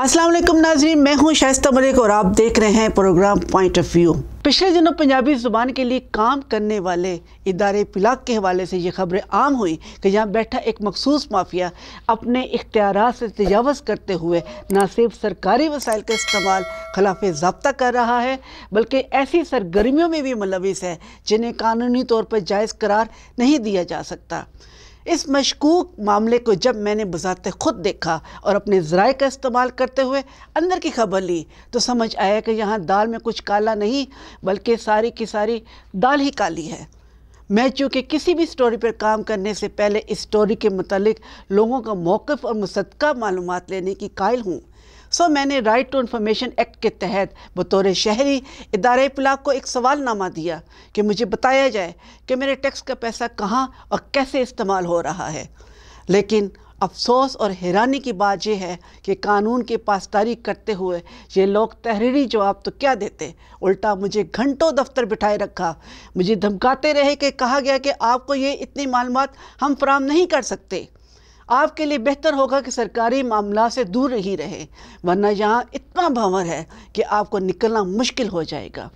السلام علیکم ناظرین میں ہوں شائستہ ملک اور آپ دیکھ رہے ہیں پروگرام پوائنٹ آف ویو پچھلے دنوں پنجابی زبان کے لیے کام کرنے والے ادارے پلاک کے حوالے سے یہ خبریں عام ہوئیں کہ یہاں بیٹھا ایک مخصوص مافیا اپنے اختیارات سے تجاوز کرتے ہوئے نہ صرف سرکاری وسائل کا استعمال خلاف ضابطہ کر رہا ہے بلکہ ایسی سرگرمیوں میں بھی ملوث ہے جنہیں قانونی طور پر جائز قرار نہیں دیا جا سکتا اس مشکوک معاملے کو جب میں نے بذات خود دیکھا اور اپنے ذرائع کا استعمال کرتے ہوئے اندر کی خبر لی تو سمجھ آیا کہ یہاں دال میں کچھ کالا نہیں بلکہ ساری کی ساری دال ہی کالی ہے میں چونکہ کسی بھی سٹوری پر کام کرنے سے پہلے اس سٹوری کے متعلق لوگوں کا موقف اور مصدقہ معلومات لینے کی قائل ہوں سو میں نے رائٹ ٹو انفارمیشن ایکٹ کے تحت بطور شہری ادارہ ابلاغ کو ایک سوال نامہ دیا کہ مجھے بتایا جائے کہ میرے ٹیکس کا پیسہ کہاں اور کیسے استعمال ہو رہا ہے لیکن افسوس اور حیرانی کی بات یہ ہے کہ قانون کی پاس تاریخ کرتے ہوئے یہ لوگ تحریری جواب تو کیا دیتے الٹا مجھے گھنٹوں دفتر بٹھائے رکھا مجھے دھمکاتے رہے کہ کہا گیا کہ آپ کو یہ اتنی معلومات ہم فراہم نہیں کر سکتے آپ کے لیے بہتر ہوگا کہ سرکاری معاملہ سے دور ہی رہے ورنہ یہاں اتنا بھنور ہے کہ آپ کو نکلنا مشکل ہو جائے گا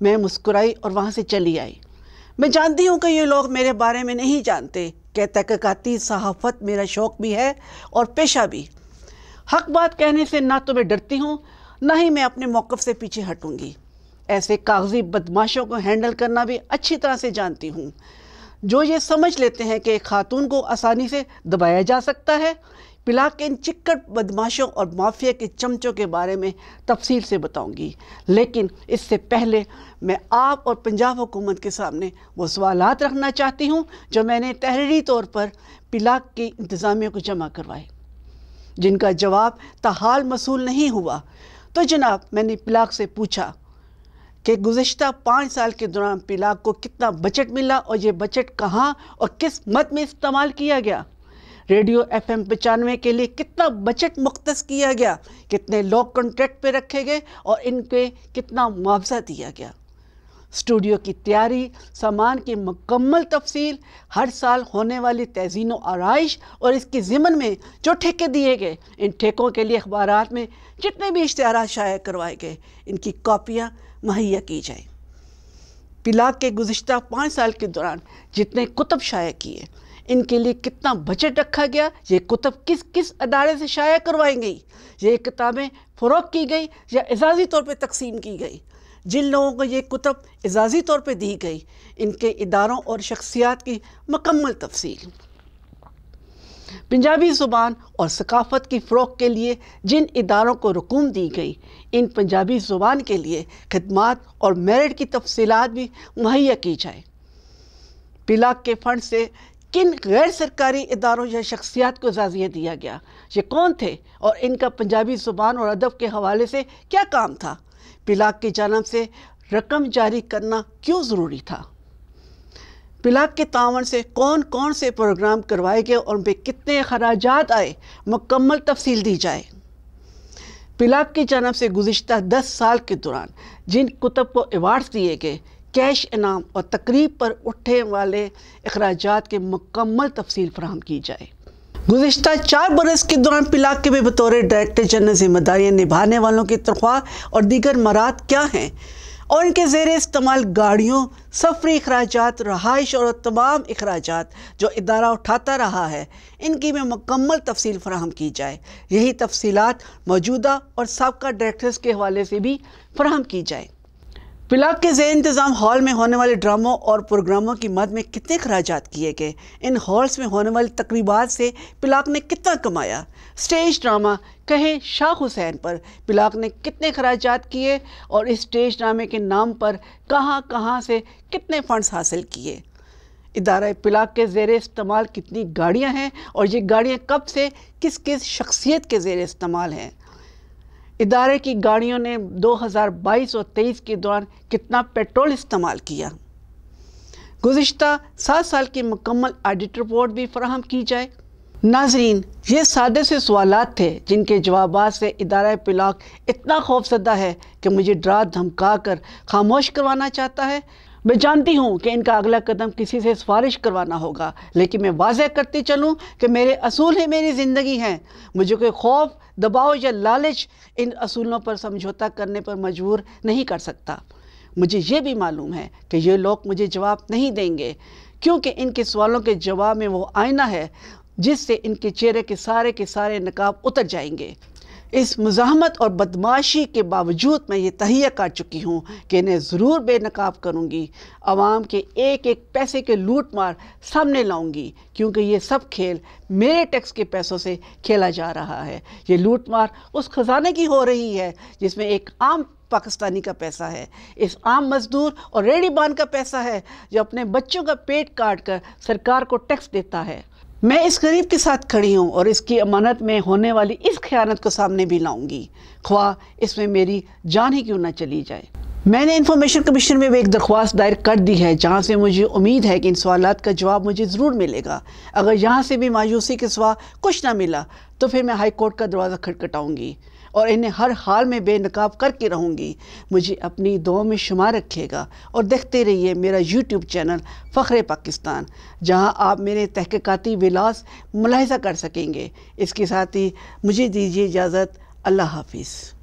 میں مسکرائی اور وہاں سے چلی آئی میں جانتی ہوں کہ یہ لوگ میرے بارے میں نہیں جانتے کہ تحقیقاتی صحافت میرا شوق بھی ہے اور پیشہ بھی حق بات کہنے سے نہ تو میں ڈرتی ہوں نہ ہی میں اپنے موقف سے پیچھے ہٹوں گی ایسے کاغذی بدماشوں کو ہینڈل کرنا بھی اچھی طرح سے جانتی ہوں جو یہ سمجھ لیتے ہیں کہ خاتون کو آسانی سے دبایا جا سکتا ہے پلاک کے ان چکٹ بدماشوں اور مافیا کے چمچوں کے بارے میں تفصیل سے بتاؤں گی لیکن اس سے پہلے میں آپ اور پنجاب حکومت کے سامنے وہ سوالات رکھنا چاہتی ہوں جو میں نے تحریری طور پر پلاک کی انتظامیہ کو جمع کروائے جن کا جواب تاحال مصول نہیں ہوا تو جناب میں نے پلاک سے پوچھا کہ گزشتہ پانچ سال کے دوران پلاک کو کتنا بجٹ ملا اور یہ بجٹ کہاں اور کس مت میں استعمال کیا گیا ریڈیو ایف ایم پچانوے کے لیے کتنا بجٹ مختص کیا گیا کتنے لوگ کنٹریکٹ پہ رکھے گئے اور ان پہ کتنا معاوضہ دیا گیا اسٹوڈیو کی تیاری سامان کی مکمل تفصیل ہر سال ہونے والی تہذین و آرائش اور اس کی ضمن میں جو ٹھیکے دیے گئے ان ٹھیکوں کے لیے اخبارات میں جتنے بھی اشتہارات شائع کروائے گئے ان کی کاپیاں مہیا کی جائے پلا کے گزشتہ پانچ سال کے دوران جتنے کتب شائع کیے ان کے لیے کتنا بجٹ رکھا گیا یہ کتب کس کس ادارے سے شائع کروائی گئی یہ کتابیں فروغ کی گئی یا اعزازی طور پہ تقسیم کی گئی جن لوگوں کو یہ کتب اعزازی طور پہ دی گئی ان کے اداروں اور شخصیات کی مکمل تفصیل پنجابی زبان اور ثقافت کی فروغ کے لیے جن اداروں کو رقوم دی گئی ان پنجابی زبان کے لیے خدمات اور میرٹ کی تفصیلات بھی مہیا کی جائے پلاک کے فنڈ سے کن غیر سرکاری اداروں یا شخصیات کو زازیہ دیا گیا یہ کون تھے اور ان کا پنجابی زبان اور ادب کے حوالے سے کیا کام تھا پلاک کی جانب سے رقم جاری کرنا کیوں ضروری تھا پلاک کے تعاون سے کون کون سے پروگرام کروائے گئے اور ان پہ کتنے خراجات آئے مکمل تفصیل دی جائے پلاک کی جانب سے گزشتہ دس سال کے دوران جن کتب کو ایوارڈز دیے گئے کیش انعام اور تقریب پر اٹھے والے اخراجات کے مکمل تفصیل فراہم کی جائے گزشتہ چار برس کے دوران پلاک کے بھی بطور ڈائریکٹر جنرل ذمہ داریاں نبھانے والوں کی تنخواہ اور دیگر مراد کیا ہیں اور ان کے زیر استعمال گاڑیوں سفری اخراجات رہائش اور تمام اخراجات جو ادارہ اٹھاتا رہا ہے ان کی میں مکمل تفصیل فراہم کی جائے یہی تفصیلات موجودہ اور سابقہ ڈائریکٹرز کے حوالے سے بھی فراہم کی جائے پلاک کے زیر انتظام ہال میں ہونے والے ڈراموں اور پروگراموں کی مد میں کتنے خراجات کیے گئے ان ہالز میں ہونے والی تقریبات سے پلاک نے کتنا کمایا سٹیج ڈرامہ کہیں شاہ حسین پر پلاک نے کتنے خراجات کیے اور اس سٹیج ڈرامے کے نام پر کہاں کہاں سے کتنے فنڈز حاصل کیے ادارہ پلاک کے زیر استعمال کتنی گاڑیاں ہیں اور یہ گاڑیاں کب سے کس کس شخصیت کے زیر استعمال ہیں ادارے کی گاڑیوں نے دو ہزار بائیس اور تیئیس کے دوران کتنا پیٹرول استعمال کیا گزشتہ سات سال کی مکمل آڈٹ رپورٹ بھی فراہم کی جائے ناظرین یہ سادے سے سوالات تھے جن کے جوابات سے ادارہ پلاک اتنا خوفزدہ ہے کہ مجھے ڈرا دھمکا کر خاموش کروانا چاہتا ہے میں جانتی ہوں کہ ان کا اگلا قدم کسی سے سفارش کروانا ہوگا لیکن میں واضح کرتی چلوں کہ میرے اصول ہی میری زندگی ہیں مجھے کوئی خوف دباؤ یا لالچ ان اصولوں پر سمجھوتا کرنے پر مجبور نہیں کر سکتا مجھے یہ بھی معلوم ہے کہ یہ لوگ مجھے جواب نہیں دیں گے کیونکہ ان کے سوالوں کے جواب میں وہ آئینہ ہے جس سے ان کے چہرے کے سارے کے سارے نقاب اتر جائیں گے اس مزاحمت اور بدماشی کے باوجود میں یہ تہیہ کر چکی ہوں کہ انہیں ضرور بے نقاب کروں گی عوام کے ایک ایک پیسے کے لوٹ مار سامنے لاؤں گی کیونکہ یہ سب کھیل میرے ٹیکس کے پیسوں سے کھیلا جا رہا ہے یہ لوٹ مار اس خزانے کی ہو رہی ہے جس میں ایک عام پاکستانی کا پیسہ ہے اس عام مزدور اور ریڈی بان کا پیسہ ہے جو اپنے بچوں کا پیٹ کاٹ کر سرکار کو ٹیکس دیتا ہے میں اس غریب کے ساتھ کھڑی ہوں اور اس کی امانت میں ہونے والی اس خیانت کو سامنے بھی لاؤں گی خواہ اس میں میری جان ہی کیوں نہ چلی جائے میں نے انفارمیشن کمیشن میں بھی ایک درخواست دائر کر دی ہے جہاں سے مجھے امید ہے کہ ان سوالات کا جواب مجھے ضرور ملے گا اگر یہاں سے بھی مایوسی کے سوا کچھ نہ ملا تو پھر میں ہائی کورٹ کا دروازہ کھٹکھٹاؤں گی اور انہیں ہر حال میں بے نقاب کر کے رہوں گی مجھے اپنی دوا میں شمار رکھیے گا اور دیکھتے رہیے میرا یوٹیوب چینل فخر پاکستان جہاں آپ میرے تحقیقاتی ولاس ملاحظہ کر سکیں گے اس کے ساتھ ہی مجھے دیجیے اجازت اللہ حافظ